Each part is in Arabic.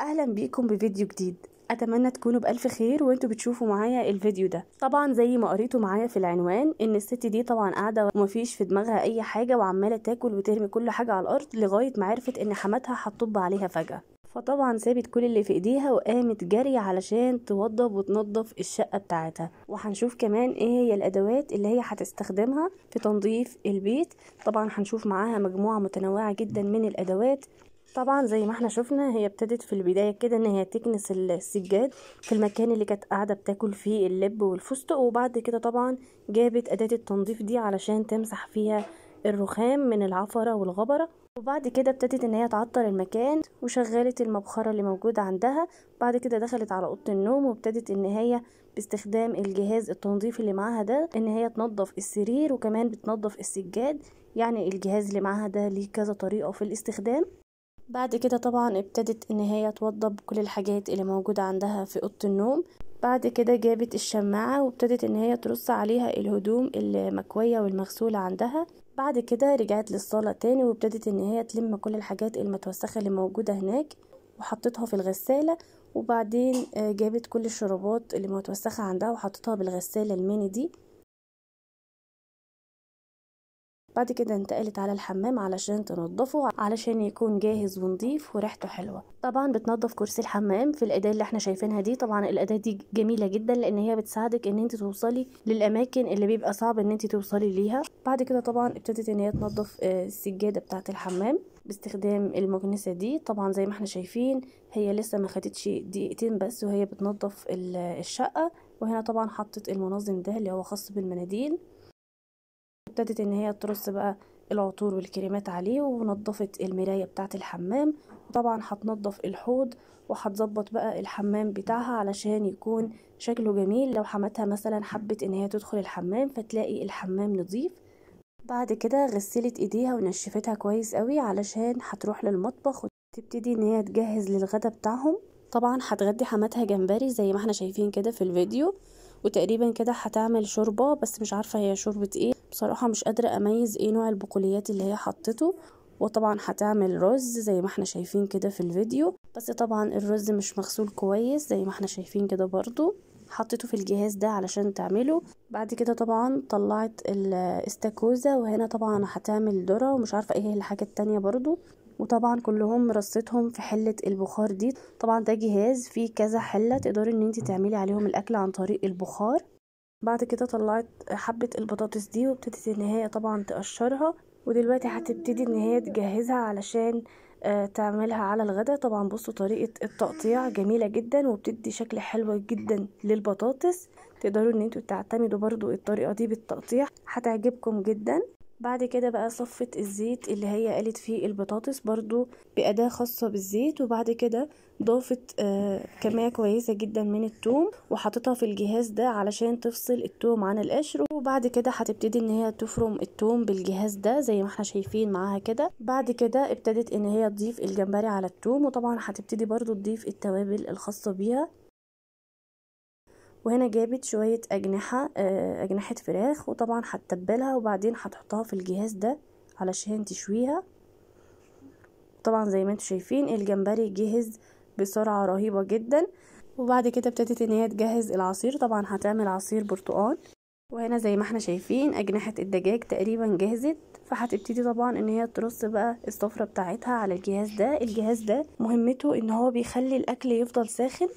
اهلا بيكم بفيديو جديد اتمنى تكونوا بالف خير وانتوا بتشوفوا معايا الفيديو ده طبعا زي ما قريتوا معايا في العنوان ان الست دي طبعا قاعده ومفيش في دماغها اي حاجه وعماله تاكل وترمي كل حاجه على الارض لغايه ما عرفت ان حماتها هتطب عليها فجاه فطبعا سابت كل اللي في ايديها وقامت جري علشان توضب وتنظف الشقه بتاعتها وهنشوف كمان ايه هي الادوات اللي هي هتستخدمها في تنظيف البيت طبعا هنشوف معاها مجموعه متنوعه جدا من الادوات طبعا زي ما احنا شفنا هي ابتدت في البداية كده ان هي تكنس السجاد في المكان اللي كانت قاعدة بتاكل فيه اللب والفستق وبعد كده طبعا جابت اداة التنظيف دي علشان تمسح فيها الرخام من العفرة والغبرة وبعد كده ابتدت ان هي تعطر المكان وشغلت المبخرة اللي موجودة عندها بعد كده دخلت على اوضة النوم وابتدت ان هي باستخدام الجهاز التنظيف اللي معاها ده ان هي تنظف السرير وكمان بتنظف السجاد يعني الجهاز اللي معاها ده ليه كذا طريقة في الاستخدام بعد كده طبعا ابتدت ان هي توضب كل الحاجات اللي موجودة عندها في اوضة النوم بعد كده جابت الشماعة وابتدت ان هي ترص عليها الهدوم المكوية والمغسولة عندها بعد كده رجعت للصالة تاني وابتدت ان هي تلم كل الحاجات المتوسخة اللي موجودة هناك وحطتها في الغسالة وبعدين آه، جابت كل الشرابات اللي متوسخة عندها وحطتها بالغسالة الميني دي بعد كده انتقلت على الحمام علشان تنضفه علشان يكون جاهز ونضيف وريحته حلوه طبعا بتنضف كرسي الحمام في الاداه اللي احنا شايفينها دي طبعا الاداه دي جميله جدا لان هي بتساعدك ان انت توصلي للاماكن اللي بيبقى صعب ان انت توصلي ليها بعد كده طبعا ابتدت ان هي تنضف آه، السجاده بتاعه الحمام باستخدام المكنسه دي طبعا زي ما احنا شايفين هي لسه ما خدتش دقيقتين بس وهي بتنضف الشقه وهنا طبعا حطت المنظم ده اللي هو خاص بالمناديل وابتدت ان هي ترص بقى العطور والكريمات عليه ونضفت المرايه بتاعه الحمام طبعا هتنضف الحوض وهتظبط بقى الحمام بتاعها علشان يكون شكله جميل لو حماتها مثلا حبت ان هي تدخل الحمام فتلاقي الحمام نظيف بعد كده غسلت ايديها ونشفتها كويس قوي علشان هتروح للمطبخ وتبتدي ان هي تجهز للغدا بتاعهم طبعا هتغدي حماتها جمبري زي ما احنا شايفين كده في الفيديو وتقريبا كده هتعمل شوربه بس مش عارفه هي شوربه ايه بصراحه مش قادره اميز ايه نوع البقوليات اللي هي حطته وطبعا هتعمل رز زي ما احنا شايفين كده في الفيديو بس طبعا الرز مش مغسول كويس زي ما احنا شايفين كده برضو حطيته في الجهاز ده علشان تعمله بعد كده طبعا طلعت الاستاكوزا وهنا طبعا هتعمل ذرة ومش عارفة ايه الحاجة التانية برضو وطبعا كلهم رصيتهم في حله البخار دي طبعا ده جهاز فيه كذا حله تقدري ان انت تعملي عليهم الاكل عن طريق البخار بعد كده طلعت حبه البطاطس دي وابتدت ان هي طبعا تقشرها ودلوقتي هتبتدي ان هي تجهزها علشان آه، تعملها على الغدا طبعا بصوا طريقة التقطيع جميلة جدا وبتدي شكل حلو جدا للبطاطس تقدروا ان انتوا تعتمدوا برضو الطريقة دي بالتقطيع هتعجبكم جدا بعد كده بقى صفت الزيت اللي هي قالت فيه البطاطس برضو بأداة خاصة بالزيت وبعد كده ضافت آه، كمية كويسة جدا من التوم وحطتها في الجهاز ده علشان تفصل التوم عن القشر وبعد كده هتبتدي ان هي تفرم التوم بالجهاز ده زي ما احنا شايفين معاها كده بعد كده ابتدت ان هي تضيف الجمبري على التوم وطبعا هتبتدي برضو تضيف التوابل الخاصة بيها وهنا جابت شوية أجنحة آه، أجنحة فراخ وطبعا هتتبلها وبعدين هتحطها في الجهاز ده علشان تشويها طبعا زي ما انتم شايفين الجمبري جهز بسرعة رهيبة جدا وبعد كده ابتدت ان هي تجهز العصير طبعا هتعمل عصير برتقال وهنا زي ما احنا شايفين اجنحة الدجاج تقريبا جهزت فهتبتدي طبعا ان هي ترص بقى الصفرة بتاعتها على الجهاز ده الجهاز ده مهمته ان هو بيخلي الاكل يفضل ساخن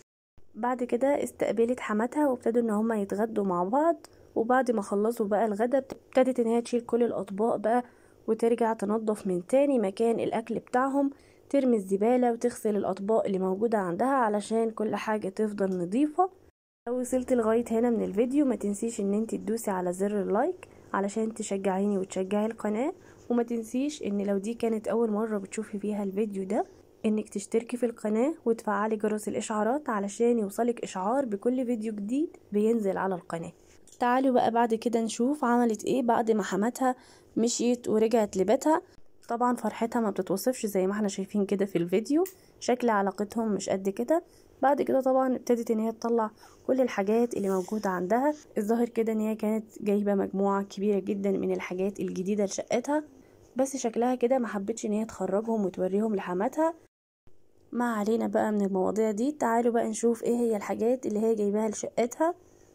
بعد كده استقبلت حماتها وابتدوا ان هما يتغدوا مع بعض وبعد ما خلصوا بقى الغدا ابتدت ان هي تشيل كل الاطباق بقى وترجع تنظف من تاني مكان الاكل بتاعهم ترمي الزبالة وتغسل الأطباق اللي موجودة عندها علشان كل حاجة تفضل نظيفة لو وصلت لغاية هنا من الفيديو ما تنسيش ان انت تدوسي على زر اللايك علشان تشجعيني وتشجعي القناة وما تنسيش ان لو دي كانت اول مرة بتشوفي فيها الفيديو ده انك تشتركي في القناة وتفعلي جرس الاشعارات علشان يوصلك اشعار بكل فيديو جديد بينزل على القناة تعالوا بقى بعد كده نشوف عملت ايه بعد ما حماتها مشيت ورجعت لبيتها طبعا فرحتها ما بتتوصفش زي ما احنا شايفين كده في الفيديو شكل علاقتهم مش قد كده بعد كده طبعا ابتدت ان هي تطلع كل الحاجات اللي موجودة عندها الظاهر كده ان هي كانت جايبة مجموعة كبيرة جدا من الحاجات الجديدة لشقتها بس شكلها كده ما حبتش ان هي تخرجهم وتوريهم لحماتها ما علينا بقى من المواضيع دي تعالوا بقى نشوف ايه هي الحاجات اللي هي جايباها لشقتها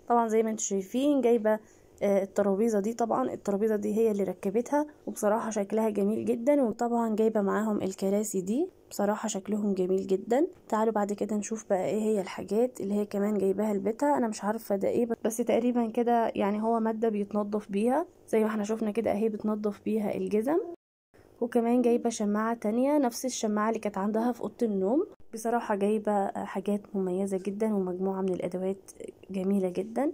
طبعا زي ما انتم شايفين جايبه آه، الترابيزه دي طبعا الترابيزه دي هي اللي ركبتها وبصراحه شكلها جميل جدا وطبعا جايبه معاهم الكراسي دي بصراحه شكلهم جميل جدا تعالوا بعد كده نشوف بقى ايه هي الحاجات اللي هي كمان جايباها لبيتها انا مش عارفه ده ايه بس تقريبا كده يعني هو ماده بيتنضف بيها زي ما احنا شفنا كده اهي بتنضف بيها الجزم وكمان جايبة شماعة تانية نفس الشماعة اللي كانت عندها في أوضة النوم بصراحة جايبة حاجات مميزة جدا ومجموعة من الأدوات جميلة جدا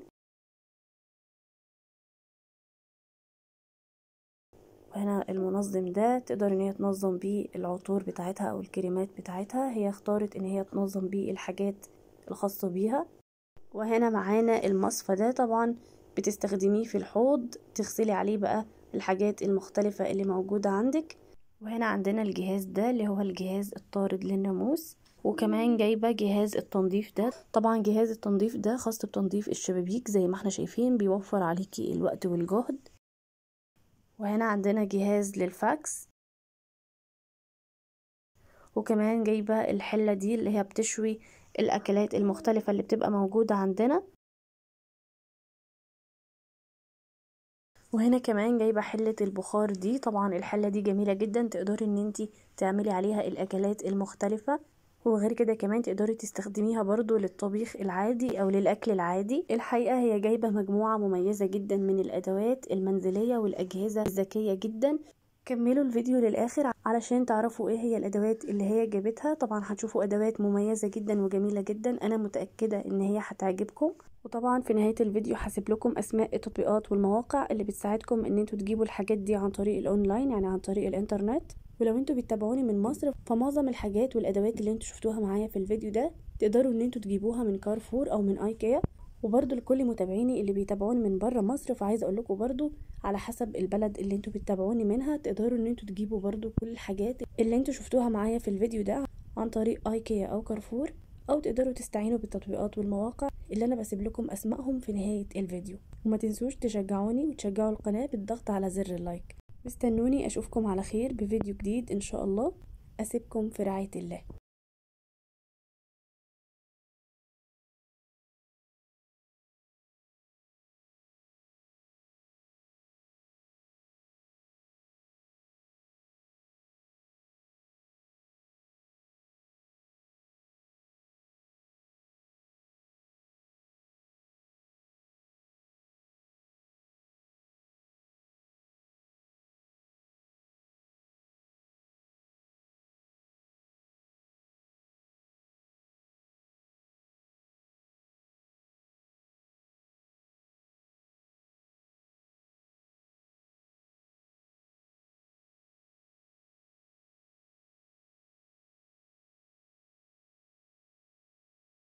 وهنا المنظم ده تقدر ان هي تنظم بيه العطور بتاعتها او الكريمات بتاعتها هي اختارت ان هي تنظم بيه الحاجات الخاصة بيها وهنا معانا المصفى ده طبعا بتستخدميه في الحوض تغسلي عليه بقى الحاجات المختلفة اللي موجودة عندك وهنا عندنا الجهاز ده اللي هو الجهاز الطارد للناموس وكمان جايبه جهاز التنظيف ده طبعا جهاز التنظيف ده خاص بتنظيف الشبابيك زي ما احنا شايفين بيوفر عليكي الوقت والجهد وهنا عندنا جهاز للفاكس وكمان جايبه الحله دي اللي هي بتشوي الاكلات المختلفه اللي بتبقى موجوده عندنا وهنا كمان جايبه حله البخار دي طبعا الحله دي جميله جدا تقدري ان انت تعملي عليها الاكلات المختلفه وغير كده كمان تقدري تستخدميها برضو للطبيخ العادي او للاكل العادي الحقيقه هي جايبه مجموعه مميزه جدا من الادوات المنزليه والاجهزه الذكيه جدا كملوا الفيديو للاخر علشان تعرفوا ايه هي الادوات اللي هي جابتها طبعا هتشوفوا ادوات مميزه جدا وجميله جدا انا متاكده ان هي هتعجبكم وطبعا في نهايه الفيديو هسيب لكم اسماء التطبيقات والمواقع اللي بتساعدكم ان انتوا تجيبوا الحاجات دي عن طريق الاونلاين يعني عن طريق الانترنت ولو انتوا بتتابعوني من مصر فمعظم الحاجات والادوات اللي انتوا شفتوها معايا في الفيديو ده تقدروا ان انتوا تجيبوها من كارفور او من ايكيا وبرضو لكل متابعيني اللي بيتابعوني من بره مصر فعايزه اقول لكم برضو على حسب البلد اللي انتوا بتتابعوني منها تقدروا ان انتوا تجيبوا برضو كل الحاجات اللي انتوا شفتوها معايا في الفيديو ده عن طريق ايكيا او كارفور او تقدروا تستعينوا بالتطبيقات والمواقع اللي انا بسيب لكم اسمائهم في نهايه الفيديو وما تنسوش تشجعوني وتشجعوا القناه بالضغط على زر اللايك مستنوني اشوفكم على خير بفيديو جديد ان شاء الله اسيبكم في رعايه الله